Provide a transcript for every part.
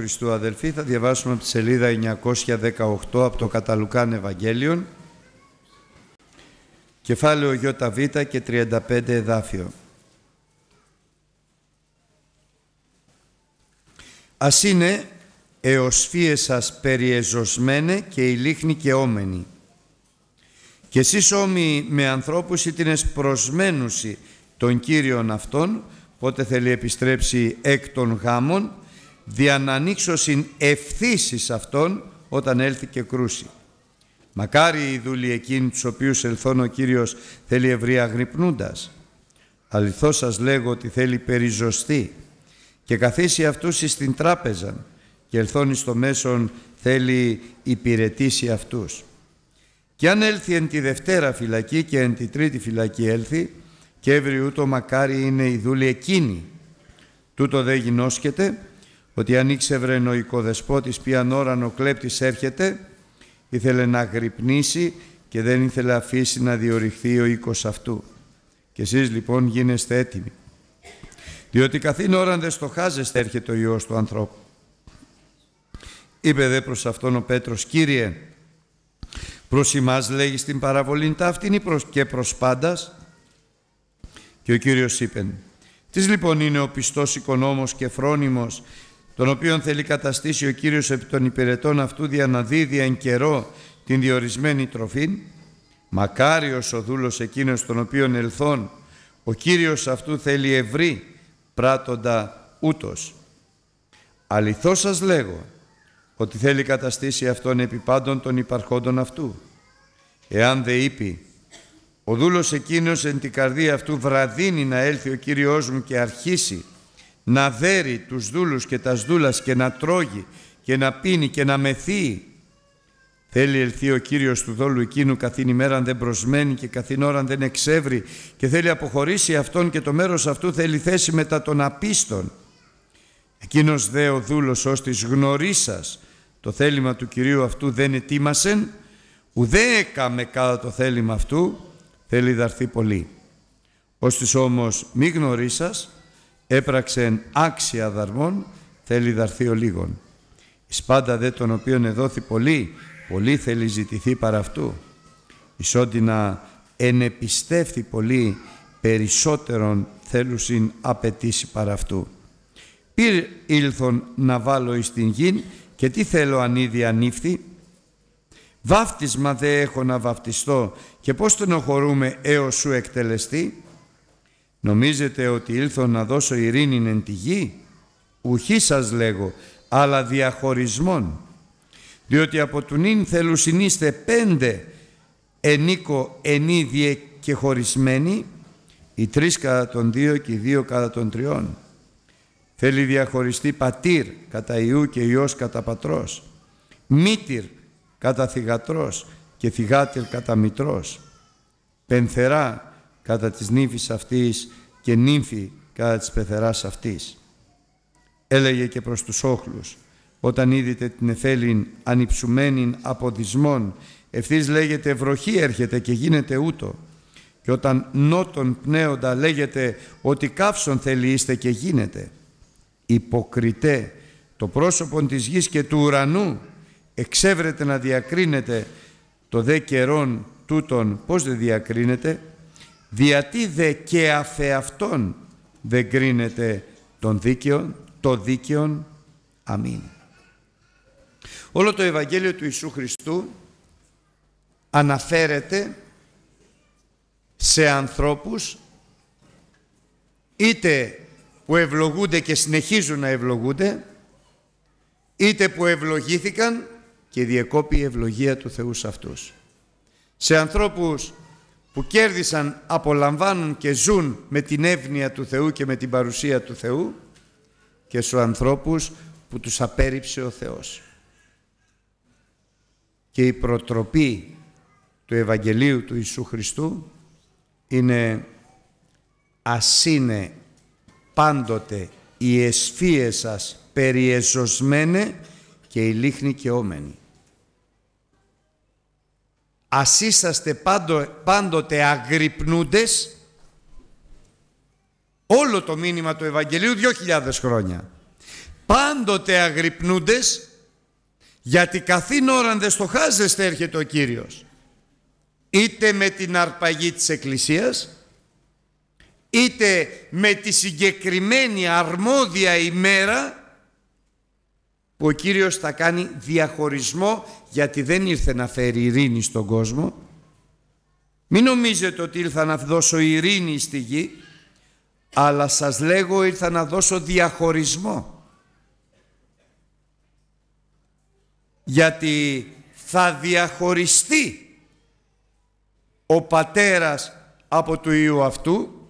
Χριστού αδελφοί, θα διαβάσουμε από τη σελίδα 918 από το Καταλουκάν Ευαγγέλιον, κεφάλαιο ΙΒ και 35 εδάφιο. Ας είναι εωσφίες σας περιεζωσμένε και η λίχνη και όμενη. Και εσείς όμοι με ανθρώπους ή την εσπροσμένουση των Κύριων αυτών, πότε θέλει επιστρέψει εκ των γάμων, δια να ανοίξω αυτών όταν έλθει και κρούσει Μακάρι οι δούλοι εκείνοι τους οποίους ελθών ο Κύριος θέλει ευρεία γρυπνούντας. Αληθώς σας λέγω ότι θέλει περιζωστή και καθίσει αυτούς εις την τράπεζα και ελθώνει εις το μέσον θέλει υπηρετήσει αυτούς. Και αν έλθει εν τη δευτέρα φυλακή και εν τη τρίτη φυλακή έλθει και ευρύ ούτω μακάρι είναι η δούλη εκείνη. Τούτο δε γινώσκεται ότι αν ήξευρε ο οικοδεσπότης ποιαν ώραν ο κλέπτης έρχεται, ήθελε να γρυπνήσει και δεν ήθελε αφήσει να διοριχθεί ο οίκος αυτού. Και εσείς λοιπόν γίνεστε έτοιμοι. Διότι καθήν ώραν δεν στοχάζεστε έρχεται ο Υιός του ανθρώπου. Είπε δε προς αυτόν ο Πέτρος, «Κύριε, προς εμάς λέγεις την παραβολή ταύτην και προς πάντας». Και ο Κύριος είπε, «Τις λοιπόν είναι ο πιστός οικονόμος και φρόνιμος τον οποίον θέλει καταστήσει ο Κύριος επί των υπηρετών αυτού διαναδίδει εν καιρό την διορισμένη τροφήν, μακάριος ο δούλος εκείνος τον οποίον ελθών, ο Κύριος αυτού θέλει ευρύ, πράτοντα ούτως. Αληθώς σας λέγω, ότι θέλει καταστήσει αυτόν επί πάντων των υπαρχόντων αυτού. Εάν δε είπε, ο δούλος εκείνος εν την καρδία αυτού βραδύνει να έλθει ο Κύριος μου και αρχίσει να δέρει τους δούλους και τας δούλας και να τρώγει και να πίνει και να μεθεί. Θέλει ελθεί ο Κύριος του δόλου εκείνου καθήν ημέραν δεν προσμένει και καθήν ώραν δεν εξεύρει και θέλει αποχωρήσει αυτόν και το μέρος αυτού θέλει θέση μετά των απίστων Εκείνος δε ο δούλος ως της γνωρίσας το θέλημα του Κυρίου αυτού δεν ετοίμασεν ουδέ έκαμε κατά το θέλημα αυτού θέλει δαρθεί πολύ. Ως της όμως μη γνωρίσας έπραξεν άξια δαρμών, θέλει ο λίγων. Η πάντα δε τον οποίον εδόθη πολύ, πολύ θέλει ζητηθεί παρά αυτού. να ενεπιστεύθη πολύ, περισσότερον θέλουσιν απαιτήσει παρά αυτού. Πήρ ήλθον να βάλω εις την γην και τι θέλω αν ήδη ανήφθη. Βάφτισμα δε έχω να βαφτιστώ και πώς τον οχωρούμε έως σου εκτελεστεί. Νομίζετε ότι ήλθω να δώσω ειρήνη εν τη γη. Ουχή σας λέγω, αλλά διαχωρισμών. Διότι από του νυν είστε πέντε ενίκο ενίδιε και χωρισμένοι, οι τρεις κατά των δύο και οι δύο κατά των τριών. Θέλει διαχωριστεί πατήρ κατά Ιού και ιός κατά πατρός, μήτυρ κατά θυγατρός και θυγάτηρ κατά μητρός, πενθερά κατά της νύμφης αυτής και νύμφη κατά της πεθεράς αυτής. Έλεγε και προς τους όχλους, όταν είδετε την εφέλην ανυψουμένην από δυσμών, ευθύς λέγεται βροχή έρχεται και γίνεται ούτο, Και όταν νότον πνέοντα λέγεται ότι καύσον θέλει είστε και γίνεται. Υποκριτέ το πρόσωπο της γης και του ουρανού εξέβρεται να διακρίνεται το δε καιρόν τούτον πώς δεν διακρίνεται Διατί δε και αφεαυτόν δεν κρίνεται τον δίκαιον, το δίκαιον. Αμήν. Όλο το Ευαγγέλιο του Ιησού Χριστού αναφέρεται σε ανθρώπους είτε που ευλογούνται και συνεχίζουν να ευλογούνται είτε που ευλογήθηκαν και διεκόπη η ευλογία του Θεού σε αυτούς. Σε ανθρώπους που κέρδισαν, απολαμβάνουν και ζουν με την εύνοια του Θεού και με την παρουσία του Θεού και στους ανθρώπους που τους απέρριψε ο Θεός. Και η προτροπή του Ευαγγελίου του Ιησού Χριστού είναι ας είναι πάντοτε οι εσφίες σας περιεζωσμένε και η λίχνη και όμενη ας είσαστε πάντοτε αγρυπνούντες όλο το μήνυμα του Ευαγγελίου 2.000 χρόνια. Πάντοτε αγρυπνούντες γιατί καθήν ώραν δεν στοχάζεστε έρχεται ο Κύριος. Είτε με την αρπαγή της Εκκλησίας, είτε με τη συγκεκριμένη αρμόδια ημέρα που ο Κύριος θα κάνει διαχωρισμό γιατί δεν ήρθε να φέρει ειρήνη στον κόσμο. Μην νομίζετε ότι ήρθα να δώσω ειρήνη στη γη, αλλά σας λέγω ήρθα να δώσω διαχωρισμό. Γιατί θα διαχωριστεί ο πατέρας από του Υιού αυτού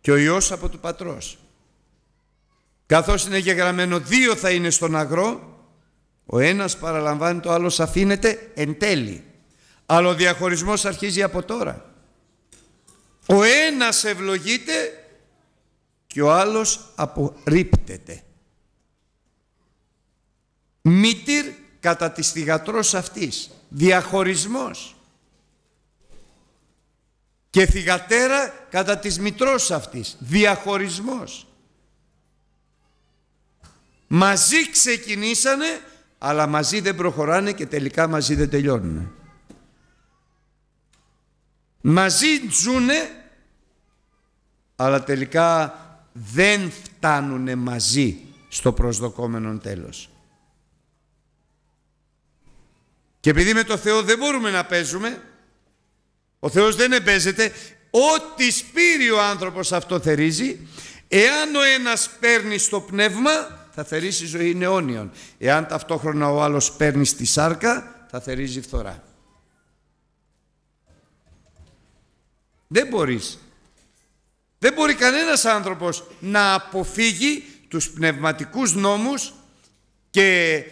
και ο Υιός από του Πατρός. Καθώς είναι γεγραμμένο δύο θα είναι στον αγρό, ο ένας παραλαμβάνει το άλλος αφήνεται εν τέλει. Αλλά ο διαχωρισμός αρχίζει από τώρα. Ο ένας ευλογείται και ο άλλος απορρίπτεται. Μήτυρ κατά της θυγατρός αυτής. Διαχωρισμός. Και θυγατέρα κατά της μητρός αυτής. Διαχωρισμός. Μαζί ξεκινήσανε, αλλά μαζί δεν προχωράνε και τελικά μαζί δεν τελειώνουν. Μαζί ζούνε, αλλά τελικά δεν φτάνουν μαζί στο προσδοκόμενο τέλος. Και επειδή με το Θεό δεν μπορούμε να παίζουμε, ο Θεός δεν επέζεται, ό,τι σπήρει ο άνθρωπος αυτό θερίζει, εάν ο ένας παίρνει στο πνεύμα, θα θερήσει ζωή νεώνιων. Εάν ταυτόχρονα ο άλλος παίρνει στη σάρκα, θα θερίζει φθορά. Δεν μπορείς. Δεν μπορεί κανένας άνθρωπος να αποφύγει τους πνευματικούς νόμους και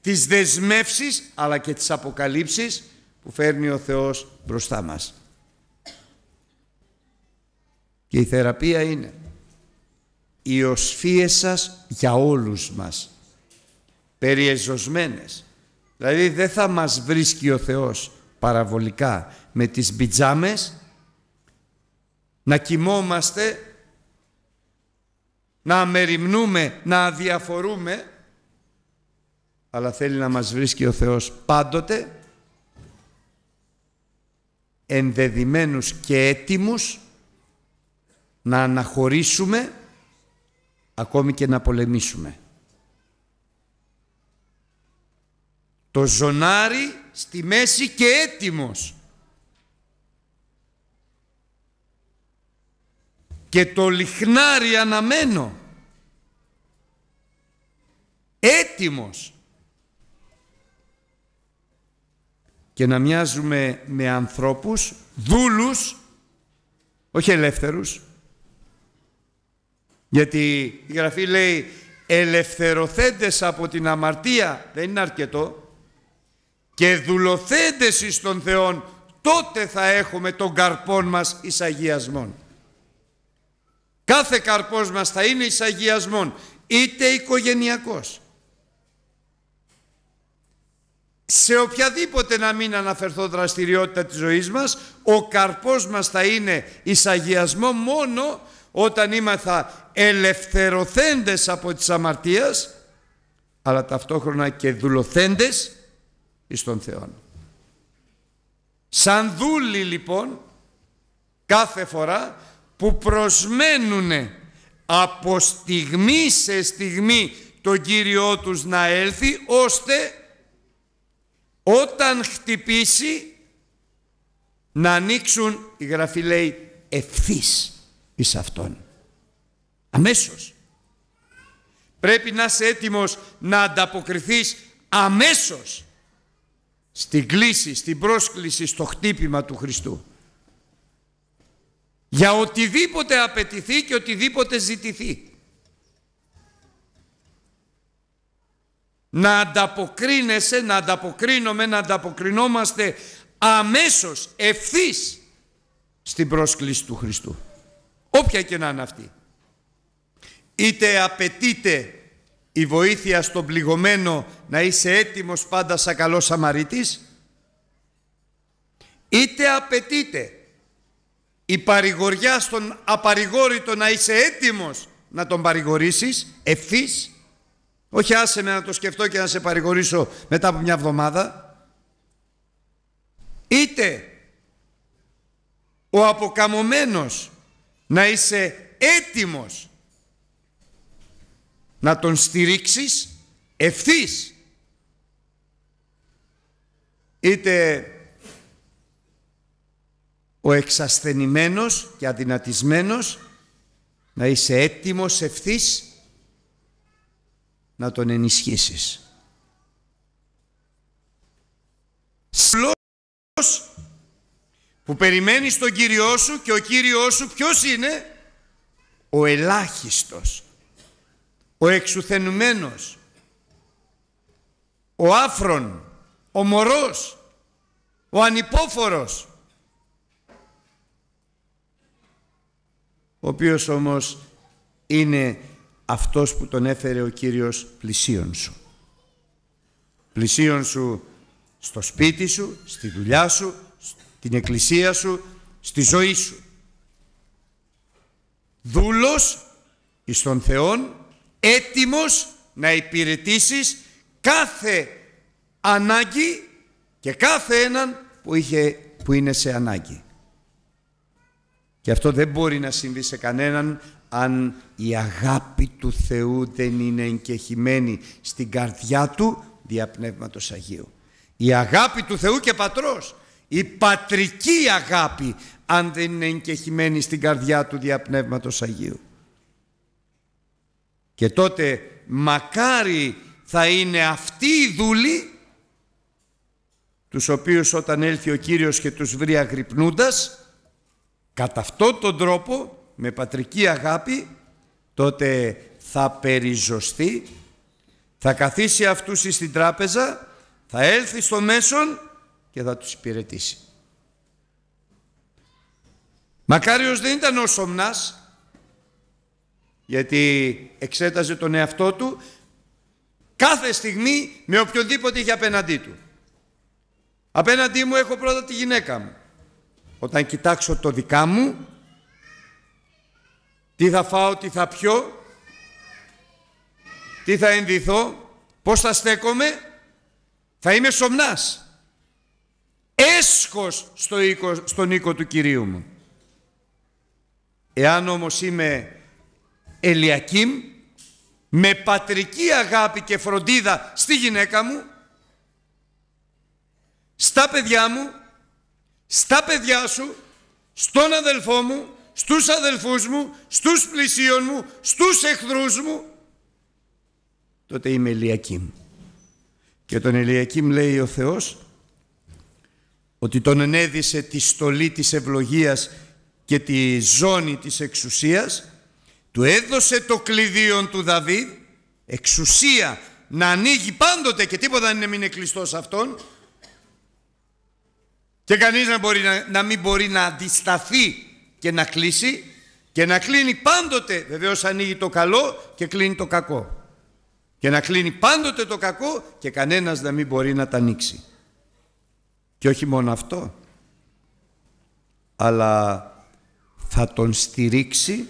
τις δεσμεύσεις αλλά και τις αποκαλύψεις που φέρνει ο Θεός μπροστά μας. Και η θεραπεία είναι οι οσφίες σας για όλους μας. Περιεζωσμένες. Δηλαδή δεν θα μας βρίσκει ο Θεός παραβολικά με τις μπιτζάμες, να κοιμόμαστε, να αμεριμνούμε, να αδιαφορούμε, αλλά θέλει να μας βρίσκει ο Θεός πάντοτε ενδεδειμένους και έτοιμους να αναχωρήσουμε ακόμη και να πολεμήσουμε. Το ζωνάρι στη μέση και έτοιμος. Και το λιχνάρι αναμένο. Έτοιμος. Και να μοιάζουμε με ανθρώπους, δούλους, όχι ελεύθερους, γιατί η Γραφή λέει ελευθερωθέντες από την αμαρτία, δεν είναι αρκετό, και δουλοθέντες εις τον Θεόν, τότε θα έχουμε τον καρπόν μας εις Κάθε καρπός μας θα είναι εις είτε οικογενειακός. Σε οποιαδήποτε να μην αναφερθώ δραστηριότητα της ζωής μας, ο καρπός μας θα είναι εις μόνο όταν ήμαθα ελευθερωθέντες από τις αμαρτίας αλλά ταυτόχρονα και δουλοθέντες εις τον Θεό. Σαν δούλοι λοιπόν κάθε φορά που προσμένουν από στιγμή σε στιγμή τον Κύριό τους να έλθει ώστε όταν χτυπήσει να ανοίξουν η γραφή λέει ευθύς εις Αυτόν. Αμέσως. Πρέπει να είσαι έτοιμος να ανταποκριθείς αμέσως στην κλίση, στην πρόσκληση, στο χτύπημα του Χριστού. Για οτιδήποτε απαιτηθεί και οτιδήποτε ζητηθεί. Να ανταποκρίνεσαι, να ανταποκρίνομαι, να ανταποκρινόμαστε αμέσως, ευθύς στην πρόσκληση του Χριστού όποια και να είναι αυτή. Είτε απαιτείται η βοήθεια στον πληγωμένο να είσαι έτοιμος πάντα σαν καλός Σαμαρίτης, είτε απαιτείται η παρηγοριά στον απαρηγόρητο να είσαι έτοιμος να τον παρηγορήσεις ευθύς, όχι άσε με να το σκεφτώ και να σε παρηγορήσω μετά από μια εβδομάδα. Είτε ο αποκαμωμένος να είσαι έτοιμος να τον στηρίξεις ευθύς. Είτε ο εξασθενημένος και αδυνατισμένος να είσαι έτοιμος ευθύς να τον ενισχύσεις. Σλόγος που περιμένεις τον Κύριό σου και ο Κύριός σου ποιος είναι ο ελάχιστος ο εξουθενουμένος ο άφρον ο μωρός ο ανυπόφορος ο οποίος όμως είναι αυτός που τον έφερε ο Κύριος πλησίον σου πλησίον σου στο σπίτι σου, στη δουλειά σου, την εκκλησία σου, στη ζωή σου. Δούλος εις τον Θεόν, έτοιμος να υπηρετήσεις κάθε ανάγκη και κάθε έναν που, είχε, που είναι σε ανάγκη. Και αυτό δεν μπορεί να συμβεί σε κανέναν αν η αγάπη του Θεού δεν είναι εγκεχημένη στην καρδιά του δια Αγίου. Η αγάπη του Θεού και Πατρός η πατρική αγάπη αν δεν είναι εγκεχημένη στην καρδιά του διαπνεύματος Αγίου. Και τότε μακάρι θα είναι αυτοί οι δούλοι τους οποίους όταν έλθει ο Κύριος και τους βρει αγρυπνούντας κατά αυτόν τον τρόπο με πατρική αγάπη τότε θα περιζωστεί θα καθίσει αυτούς στην τράπεζα θα έλθει στο μέσον και θα τους υπηρετήσει. Μακάριος δεν ήταν ο Σομνάς, γιατί εξέταζε τον εαυτό του κάθε στιγμή με οποιοδήποτε είχε απέναντί του. Απέναντί μου έχω πρώτα τη γυναίκα μου. Όταν κοιτάξω το δικά μου, τι θα φάω, τι θα πιω, τι θα ενδυθώ, πώς θα στέκομαι, θα είμαι σομνάς έσχος στο οίκο, στον οίκο του Κυρίου μου. Εάν όμως είμαι Ελιακήμ, με πατρική αγάπη και φροντίδα στη γυναίκα μου, στα παιδιά μου, στα παιδιά σου, στον αδελφό μου, στους αδελφούς μου, στους πλησίων μου, στους εχθρούς μου, τότε είμαι Ελιακήμ. Και τον Ελιακήμ λέει ο Θεός, ότι τον ενέδισε τη στολή της ευλογίας και τη ζώνη της εξουσίας, του έδωσε το κλειδίον του Δαβίδ, εξουσία να ανοίγει πάντοτε και τίποτα δεν είναι μην κλειστό σε αυτόν και κανείς να, μπορεί, να, να μην μπορεί να αντισταθεί και να κλείσει και να κλείνει πάντοτε, βεβαίως ανοίγει το καλό και κλείνει το κακό και να κλείνει πάντοτε το κακό και κανένας να μην μπορεί να τα ανοίξει. Και όχι μόνο αυτό, αλλά θα τον στηρίξει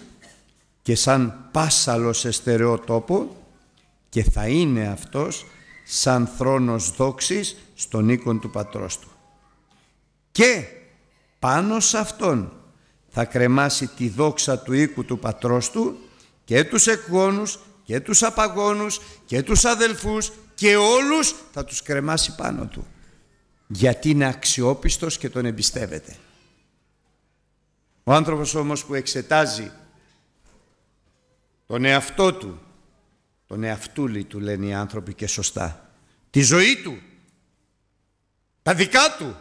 και σαν πάσαλος σε στερεό τόπο και θα είναι αυτός σαν θρόνος δόξης στον οίκον του πατρός του. Και πάνω σε αυτόν θα κρεμάσει τη δόξα του οίκου του πατρός του και τους εκγόνους και τους απαγόνους και τους αδελφούς και όλους θα τους κρεμάσει πάνω του γιατί είναι αξιόπιστος και τον εμπιστεύεται. Ο άνθρωπος όμως που εξετάζει τον εαυτό του, τον εαυτούλη του λένε οι άνθρωποι και σωστά, τη ζωή του, τα δικά του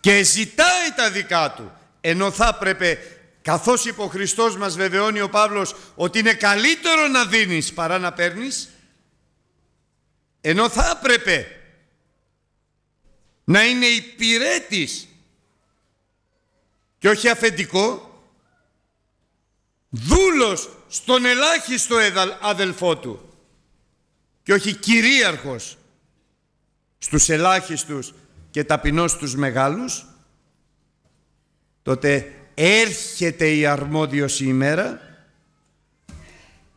και ζητάει τα δικά του ενώ θα έπρεπε καθώς είπε ο Χριστός μας βεβαιώνει ο Παύλος ότι είναι καλύτερο να δίνεις παρά να παίρνεις ενώ θα έπρεπε να είναι υπηρέτης και όχι αφεντικό, δούλος στον ελάχιστο αδελφό του και όχι κυρίαρχος στους ελάχιστους και ταπεινός τους μεγάλους, τότε έρχεται η αρμόδιος ημέρα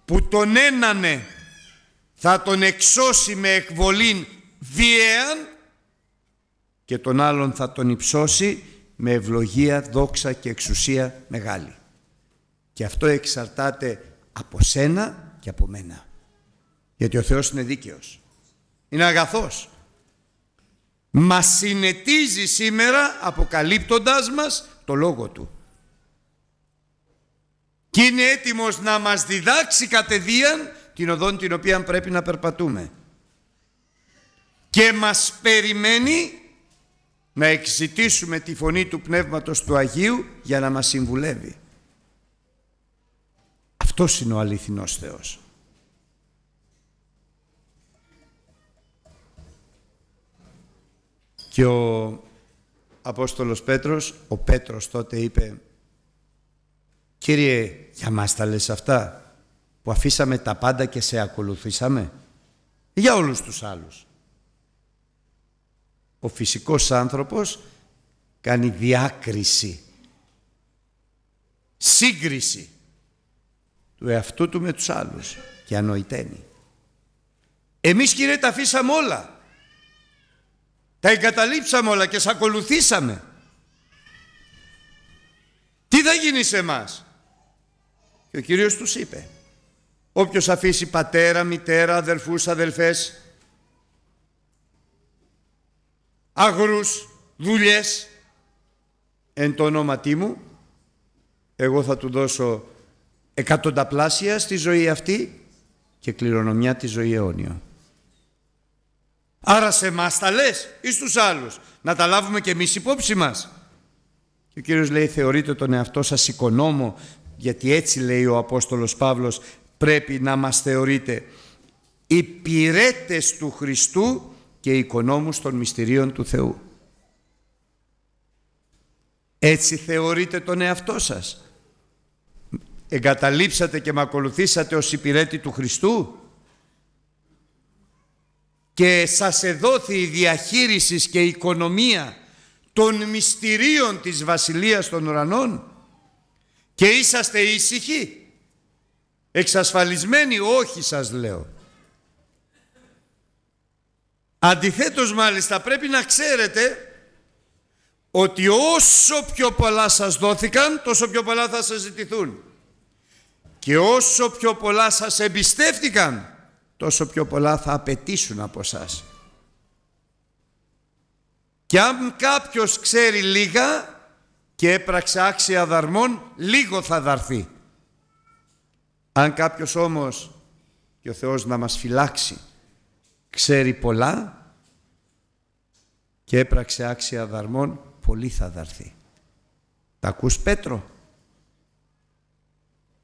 που τον ένανε θα τον εξώσει με εκβολήν βιαίαν και τον άλλον θα τον υψώσει με ευλογία, δόξα και εξουσία μεγάλη. Και αυτό εξαρτάται από σένα και από μένα. Γιατί ο Θεός είναι δίκαιος. Είναι αγαθός. Μας συνετίζει σήμερα αποκαλύπτοντας μας το Λόγο Του. Και είναι έτοιμος να μας διδάξει κατεδίαν την οδόν την οποία πρέπει να περπατούμε. Και μας περιμένει να εξητήσουμε τη φωνή του Πνεύματος του Αγίου για να μας συμβουλεύει. Αυτός είναι ο αληθινός Θεός. Και ο Απόστολος Πέτρος, ο Πέτρος τότε είπε «Κύριε, για μας τα λες αυτά που αφήσαμε τα πάντα και σε ακολουθήσαμε» για όλους τους άλλους ο φυσικός άνθρωπος κάνει διάκριση, σύγκριση του εαυτού του με τους άλλους και ανοηταίνει. Εμείς κύριε τα αφήσαμε όλα, τα εγκαταλείψαμε όλα και σε ακολουθήσαμε. Τι θα γίνει σε εμάς. Και ο Κύριος τους είπε, όποιος αφήσει πατέρα, μητέρα, αδελφούς, αδελφές, άγρους, δουλειές, εν το ονόματί μου, εγώ θα του δώσω εκατονταπλάσια στη ζωή αυτή και κληρονομιά τη ζωή αιώνια. Άρα σε εμάς τα λες ή στους άλλους να τα λάβουμε και εμείς υπόψη μας. Και ο Κύριος λέει: Θεωρείτε τον εαυτό σας οικονόμο, γιατί έτσι λέει ο Απόστολος Παύλος πρέπει να μας θεωρείτε υπηρέτες του Χριστού και οικονόμους των μυστηρίων του Θεού. Έτσι θεωρείτε τον εαυτό σας. Εγκαταλείψατε και με ακολουθήσατε ως υπηρέτη του Χριστού και σας εδόθη η διαχείριση και η οικονομία των μυστηρίων της Βασιλείας των Ουρανών και είσαστε ήσυχοι, εξασφαλισμένοι, όχι σας λέω. Αντιθέτως μάλιστα πρέπει να ξέρετε ότι όσο πιο πολλά σας δόθηκαν, τόσο πιο πολλά θα σας ζητηθούν. Και όσο πιο πολλά σας εμπιστεύτηκαν, τόσο πιο πολλά θα απαιτήσουν από σας. Και αν κάποιος ξέρει λίγα και έπραξε άξια δαρμών, λίγο θα δαρθεί. Αν κάποιος όμως, και ο Θεός να μας φυλάξει, ξέρει πολλά και έπραξε άξια δαρμών, πολύ θα δαρθεί. Τα ακούς Πέτρο.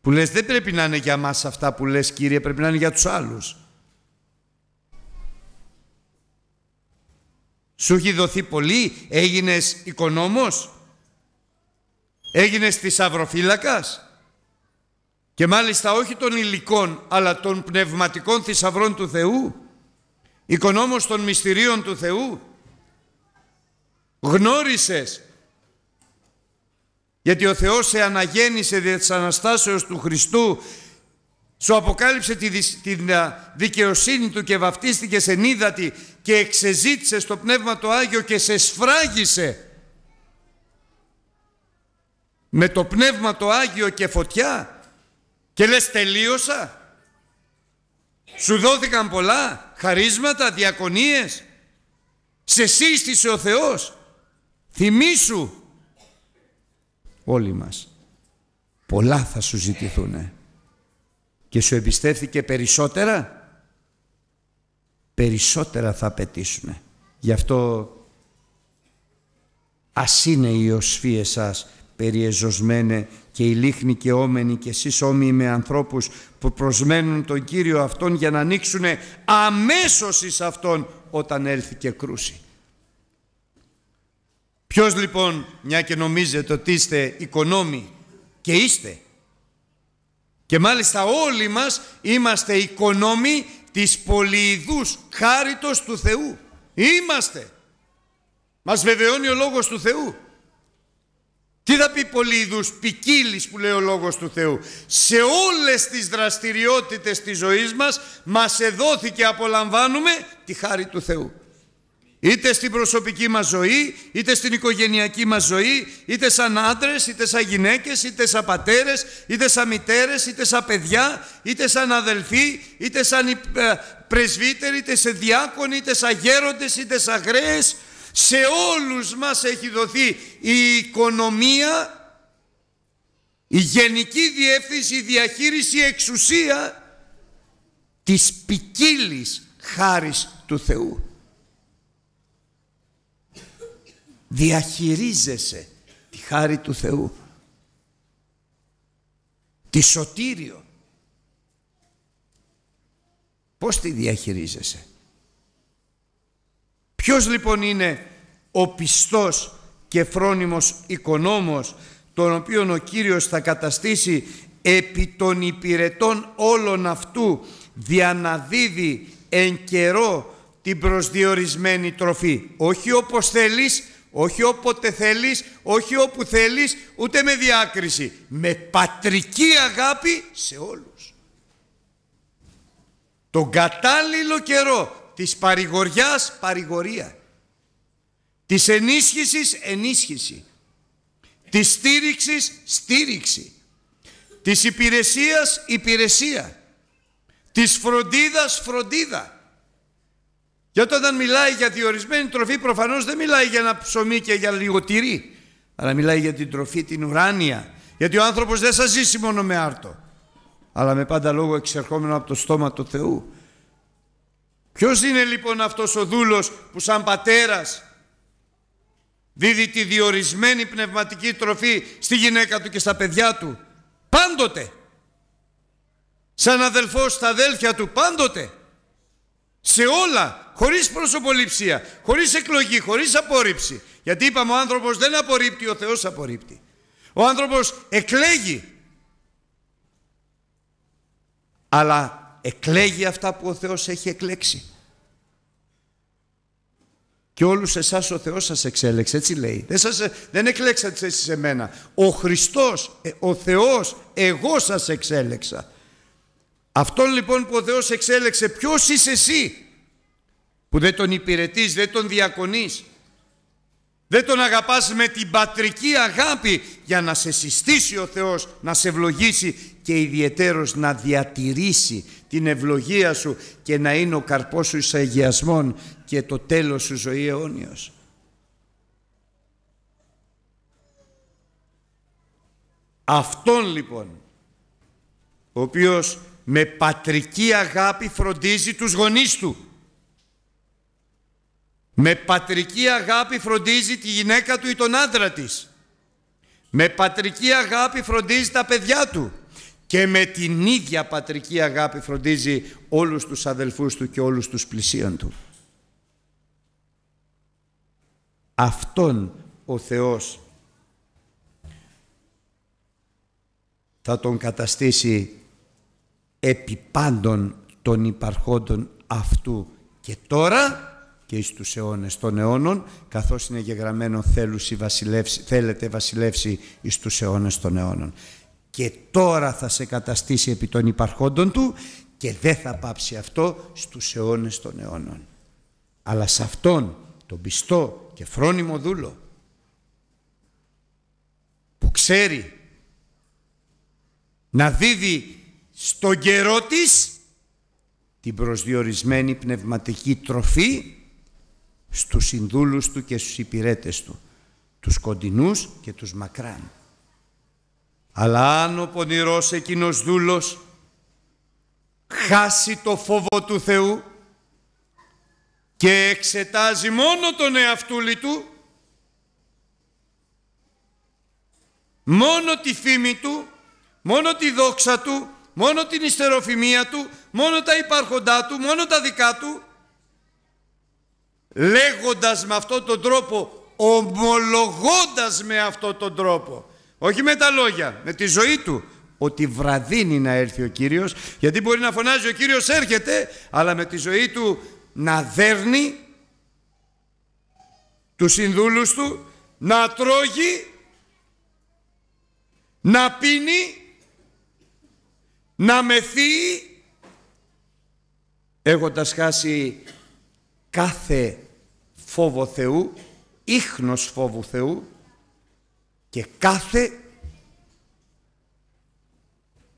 Που λες δεν πρέπει να είναι για μας αυτά που λες Κύριε, πρέπει να είναι για τους άλλους. Σου έχει δοθεί πολύ, έγινες οικονόμος, έγινες θησαυροφύλακα. και μάλιστα όχι των υλικών αλλά των πνευματικών θησαυρών του Θεού οικονόμος των μυστηρίων του Θεού, γνώρισες, γιατί ο Θεός σε αναγέννησε δια της Αναστάσεως του Χριστού, σου αποκάλυψε τη, την δικαιοσύνη του και βαφτίστηκες σε νίδατη και εξεζήτησε στο Πνεύμα το Άγιο και σε σφράγισε με το Πνεύμα το Άγιο και φωτιά και λες τελείωσα σου δόθηκαν πολλά χαρίσματα, διακονίες. Σε σύστησε ο Θεός. Θυμήσου. Όλοι μας. Πολλά θα σου ζητηθούν. Και σου εμπιστεύθηκε περισσότερα. Περισσότερα θα απαιτήσουν Γι' αυτό ας είναι οι οσφίες σας περιεζωσμένε και η και όμενοι και εσείς όμοιοι με ανθρώπους που προσμένουν τον Κύριο Αυτόν για να ανοίξουν αμέσως εις Αυτόν όταν έλθει και κρούσει. Ποιος λοιπόν, μια και νομίζετε ότι είστε οικονόμοι και είστε, και μάλιστα όλοι μας είμαστε οικονόμοι της πολυειδούς χάριτος του Θεού. Είμαστε. Μας βεβαιώνει ο Λόγος του Θεού. Τι θα πει είδου ποικίλης που λέει ο Λόγος του Θεού. Σε όλες τις δραστηριότητες της ζωής μας μας εδόθηκε απολαμβάνουμε τη χάρη του Θεού. Είτε στην προσωπική μας ζωή, είτε στην οικογενειακή μας ζωή, είτε σαν άντρες, είτε σαν γυναίκες, είτε σαν πατέρες, είτε σαν μητέρες, είτε σαν παιδιά, είτε σαν αδελφοί, είτε σαν ε, πρεσβύτεροι, είτε σε διάκονοι, είτε σαν γέροντες, είτε σαν γραίες, σε όλους μας έχει δοθεί η οικονομία, η γενική διεύθυνση, η διαχείριση, η εξουσία της ποικίλης χάρης του Θεού. Διαχειρίζεσαι τη χάρη του Θεού, τη σωτήριο. Πώς τη διαχειρίζεσαι. Ποιος λοιπόν είναι ο πιστός και φρόνιμος οικονόμος, τον οποίον ο Κύριος θα καταστήσει επί των υπηρετών όλων αυτού, διαναδίδει εν καιρό την προσδιορισμένη τροφή. Όχι όπως θέλεις, όχι όποτε θέλεις, όχι όπου θέλεις, ούτε με διάκριση. Με πατρική αγάπη σε όλους. Τον κατάλληλο καιρό της παρηγοριάς, παρηγορίας. Της ενίσχυσης, ενίσχυση. Της στήριξης, στήριξη. Της υπηρεσίας, υπηρεσία. Της φροντίδας, φροντίδα. Και όταν μιλάει για διορισμένη τροφή, προφανώς δεν μιλάει για ένα ψωμί και για λίγο τυρί. Αλλά μιλάει για την τροφή, την ουράνια. Γιατί ο άνθρωπος δεν θα ζήσει μόνο με άρτο. Αλλά με πάντα λόγο εξερχόμενο από το στόμα του Θεού. Ποιος είναι λοιπόν αυτός ο δούλος που σαν πατέρας δίδει τη διορισμένη πνευματική τροφή στη γυναίκα του και στα παιδιά του. Πάντοτε. Σαν αδελφός στα αδέλφια του πάντοτε. Σε όλα, χωρίς προσωποληψία, χωρίς εκλογή, χωρίς απόρριψη. Γιατί είπαμε ο άνθρωπος δεν απορρίπτει, ο Θεός απορρίπτει. Ο άνθρωπος εκλέγει. Αλλά εκλέγει αυτά που ο Θεός έχει εκλέξει. Και όλους εσάς ο Θεός σας εξέλεξε, έτσι λέει. Δεν, σας, δεν εκλέξατε εσείς εμένα. Ο Χριστός, ε, ο Θεός, εγώ σας εξέλεξα. αυτόν λοιπόν που ο Θεός εξέλεξε, ποιος είσαι εσύ που δεν τον υπηρετείς, δεν τον διακονείς. Δεν τον αγαπάς με την πατρική αγάπη για να σε συστήσει ο Θεός, να σε ευλογήσει και ιδιαιτέρως να διατηρήσει την ευλογία σου και να είναι ο καρπός σου εις και το τέλος σου ζωή αιώνιος. Αυτόν λοιπόν, ο οποίος με πατρική αγάπη φροντίζει τους γονείς του. Με πατρική αγάπη φροντίζει τη γυναίκα του ή τον άντρα της. Με πατρική αγάπη φροντίζει τα παιδιά του. Και με την ίδια πατρική αγάπη φροντίζει όλους τους αδελφούς του και όλους τους πλησίων του. Αυτόν ο Θεός θα τον καταστήσει επί πάντων των υπαρχόντων αυτού και τώρα και εις τους αιώνες των αιώνων καθώς είναι γεγραμμένο θέλουσι βασιλεύσει, θέλετε βασιλεύσει εις τους αιώνες των αιώνων και τώρα θα σε καταστήσει επί των υπαρχόντων του και δεν θα πάψει αυτό στους αιώνες των αιώνων αλλά σε αυτόν τον πιστό και φρόνιμο δούλο που ξέρει να δίδει στον καιρό της την προσδιορισμένη πνευματική τροφή στους συνδούλους του και στους υπηρέτες του, τους κοντινούς και τους μακράν. Αλλά αν ο πονηρός εκείνος δούλος χάσει το φόβο του Θεού και εξετάζει μόνο τον εαυτούλη του, μόνο τη φήμη του, μόνο τη δόξα του, μόνο την ιστεροφημία του, μόνο τα υπάρχοντά του, μόνο τα δικά του, λέγοντας με αυτόν τον τρόπο, ομολογώντας με αυτόν τον τρόπο, όχι με τα λόγια, με τη ζωή του, ότι βραδύνει να έρθει ο Κύριος, γιατί μπορεί να φωνάζει ο Κύριος έρχεται, αλλά με τη ζωή του να δέρνει τους συνδούλους του, να τρώγει, να πίνει, να μεθύει, έχοντας χάσει κάθε φόβο Θεού, ίχνος φόβου Θεού και κάθε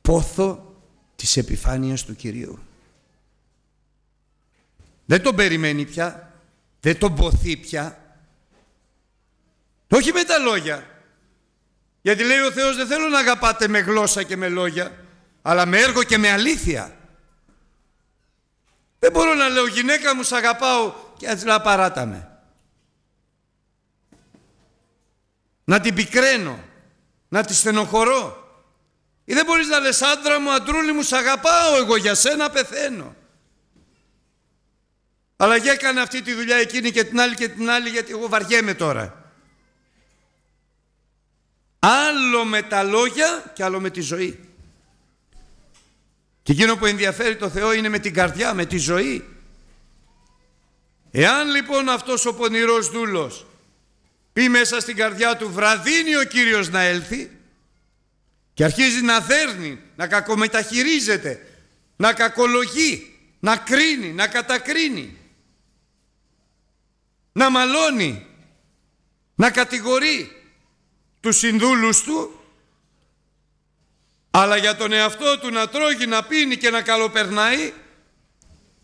πόθο της επιφάνειας του Κυρίου. Δεν τον περιμένει πια. Δεν τον ποθεί πια. Όχι με τα λόγια. Γιατί λέει ο Θεός δεν θέλω να αγαπάτε με γλώσσα και με λόγια, αλλά με έργο και με αλήθεια. Δεν μπορώ να λέω γυναίκα μου σ' αγαπάω και ας λέω παράταμε. Να την πικραίνω, να τη στενοχωρώ. Ή δεν μπορείς να λες άντρα μου, αντρούλη μου, σ' αγαπάω εγώ για σένα πεθαίνω. Αλλά για έκανε αυτή τη δουλειά εκείνη και την άλλη και την άλλη γιατί εγώ βαριέμαι τώρα. Άλλο με τα λόγια και άλλο με τη ζωή. Και εκείνο που ενδιαφέρει το Θεό είναι με την καρδιά, με τη ζωή. Εάν λοιπόν αυτός ο πονηρός δούλος πει μέσα στην καρδιά του βραδίνει ο Κύριος να έλθει και αρχίζει να δέρνει, να κακομεταχειρίζεται, να κακολογεί, να κρίνει, να κατακρίνει να μαλώνει, να κατηγορεί τους συνδούλους του, αλλά για τον εαυτό του να τρώγει, να πίνει και να καλοπερνάει,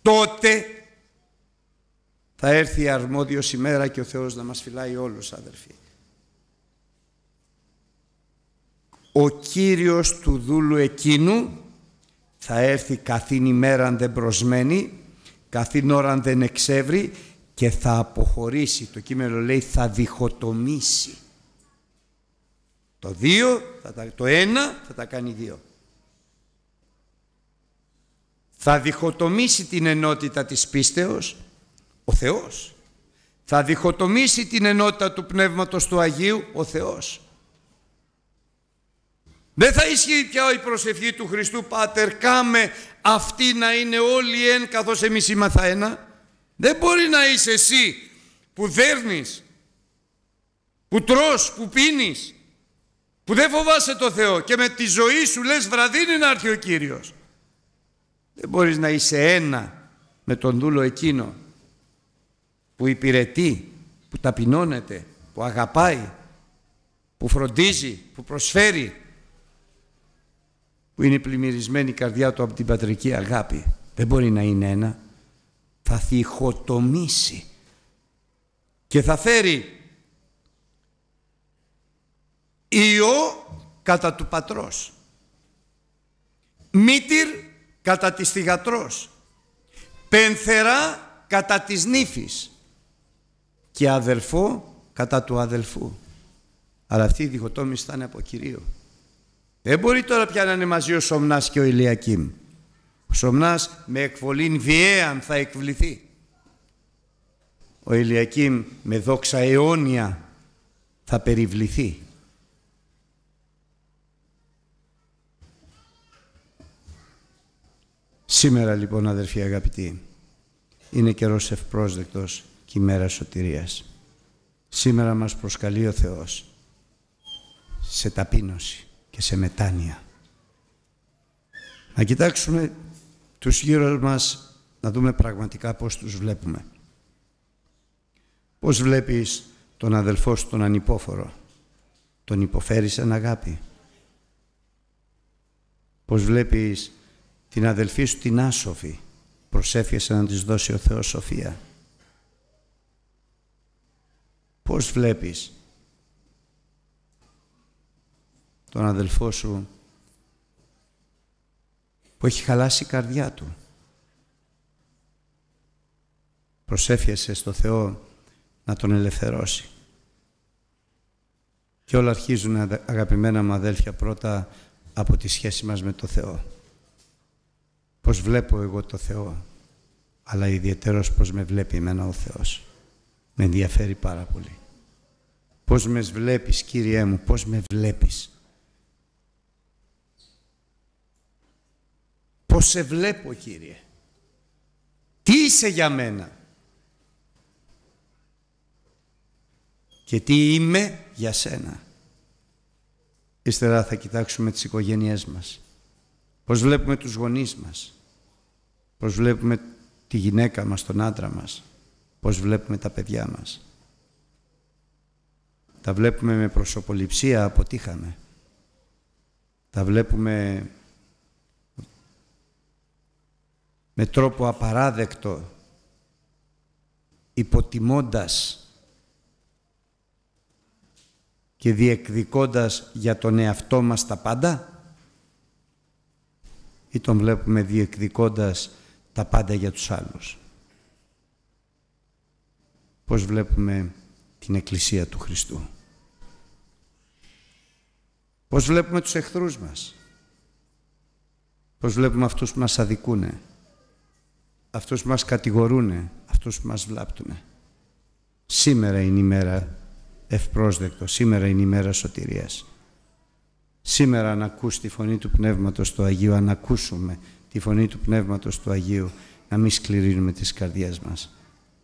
τότε θα έρθει η αρμόδιος ημέρα και ο Θεός να μας φυλάει όλους, αδερφοί. Ο Κύριος του δούλου εκείνου θα έρθει καθήν αν δεν προσμένει, καθήν ώραν δεν εξεύρει και θα αποχωρήσει, το κείμενο λέει θα διχοτομήσει. Το δύο, θα τα, το ένα θα τα κάνει δύο. Θα διχοτομήσει την ενότητα της πίστεως ο Θεός. Θα διχοτομήσει την ενότητα του Πνεύματος του Αγίου ο Θεός. Δεν θα ισχύει πια η προσευχή του Χριστού Πάτερ, κάμε αυτή να είναι όλοι εν καθώς εμείς είμαστε ένα. Δεν μπορεί να είσαι εσύ που δέρνεις, που τρως, που πίνεις, που δεν φοβάσαι το Θεό και με τη ζωή σου λες βραδύνει να έρθει ο Κύριος. Δεν μπορείς να είσαι ένα με τον δούλο εκείνο που υπηρετεί, που ταπεινώνεται, που αγαπάει, που φροντίζει, που προσφέρει, που είναι πλημμυρισμένη η καρδιά του από την πατρική αγάπη. Δεν μπορεί να είναι ένα θα θυχοτομήσει και θα φέρει ιό κατά του πατρός, μήτυρ κατά της θυγατρός, πενθερά κατά της νύφης και αδελφό κατά του αδελφού. Αλλά αυτή η διχοτόμηση θα είναι από Κυρίο. Δεν μπορεί τώρα πια να είναι μαζί ο Σομνάς και ο Ηλιακήμ. Ο με εκβολήν βιαίαν θα εκβληθεί. Ο Ηλιακήμ με δόξα αιώνια θα περιβληθεί. Σήμερα λοιπόν αδερφοί αγαπητοί είναι καιρός ευπρόσδεκτος και ημέρα σωτηρίας. Σήμερα μας προσκαλεί ο Θεός σε ταπείνωση και σε μετάνοια. Να κοιτάξουμε τους γύρω μας, να δούμε πραγματικά πώς τους βλέπουμε. Πώς βλέπεις τον αδελφό σου τον ανυπόφορο, τον υποφέρεις σαν αγάπη. Πώς βλέπεις την αδελφή σου την άσοφη, προσεύχεσαι να της δώσει ο Θεός σοφία. Πώς βλέπεις τον αδελφό σου που έχει χαλάσει η καρδιά του. Προσέφιασε στο Θεό να τον ελευθερώσει. Και όλα αρχίζουν, αγαπημένα μου αδέλφια, πρώτα από τη σχέση μας με το Θεό. Πώς βλέπω εγώ το Θεό, αλλά ιδιαίτερος πώς με βλέπει εμένα ο Θεός. Με ενδιαφέρει πάρα πολύ. Πώς με βλέπεις, Κύριέ μου, πώς με βλέπεις. πως σε βλέπω Κύριε. Τι είσαι για μένα. Και τι είμαι για σένα. Ύστερα θα κοιτάξουμε τις οικογένειές μας. Πώς βλέπουμε τους γονείς μας. Πώς βλέπουμε τη γυναίκα μας, τον άντρα μας. Πώς βλέπουμε τα παιδιά μας. Τα βλέπουμε με προσωποληψία, αποτύχαμε. Τα βλέπουμε με τρόπο απαράδεκτο, υποτιμώντας και διεκδικώντας για τον εαυτό μας τα πάντα ή τον βλέπουμε διεκδικώντας τα πάντα για τους άλλους. Πώς βλέπουμε την Εκκλησία του Χριστού. Πώς βλέπουμε τους εχθρούς μας. Πώς βλέπουμε αυτούς που μας αδικούνε αυτούς που μας κατηγορούν, αυτούς που μας βλάπτουν. Σήμερα είναι η μέρα ευπρόσδεκτο, σήμερα είναι η μέρα σωτηρίας. Σήμερα να ακούς τη φωνή του Πνεύματος του Αγίου, αν ακούσουμε τη φωνή του Πνεύματος του Αγίου, να μην σκληρύνουμε τις καρδιές μας.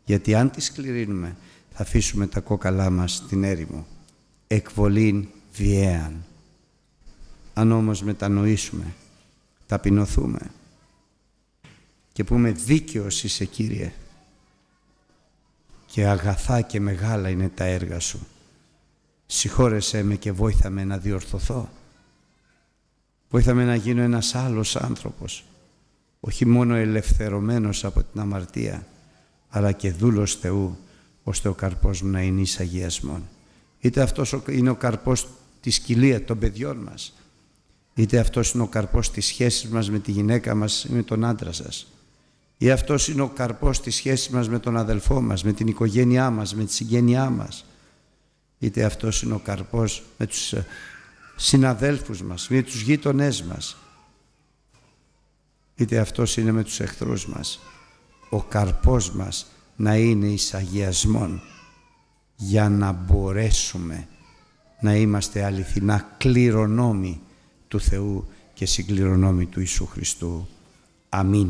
Γιατί αν τις σκληρύνουμε, θα αφήσουμε τα κόκαλά μας στην έρημο. Εκβολήν βιέαν. Αν όμως μετανοήσουμε, ταπεινωθούμε, και πούμε δίκαιος είσαι Κύριε και αγαθά και μεγάλα είναι τα έργα σου. Συγχώρεσέ με και βόηθα με να διορθωθώ. Βόηθα με να γίνω ένας άλλος άνθρωπος, όχι μόνο ελευθερωμένος από την αμαρτία, αλλά και δούλος Θεού, ώστε ο καρπός μου να είναι εις αγιασμόν. Είτε αυτός είναι ο καρπός της κοιλία των παιδιών μας, είτε αυτός είναι ο καρπός της σχέσης μας με τη γυναίκα μας ή με τον άντρα σας ή αυτός είναι ο καρπός της σχέσης μας με τον αδελφό μας, με την οικογένειά μας, με τη συγγένειά μας. Είτε αυτός είναι ο καρπός με τους ε, συναδέλφους μας, με τους γείτονές μας. Είτε αυτός είναι με τους εχθρούς μας. Ο καρπός μας να είναι εισαγιασμό για να μπορέσουμε να είμαστε αληθινά κληρονόμοι του Θεού και συγκληρονόμοι του Ιησού Χριστού. Αμήν.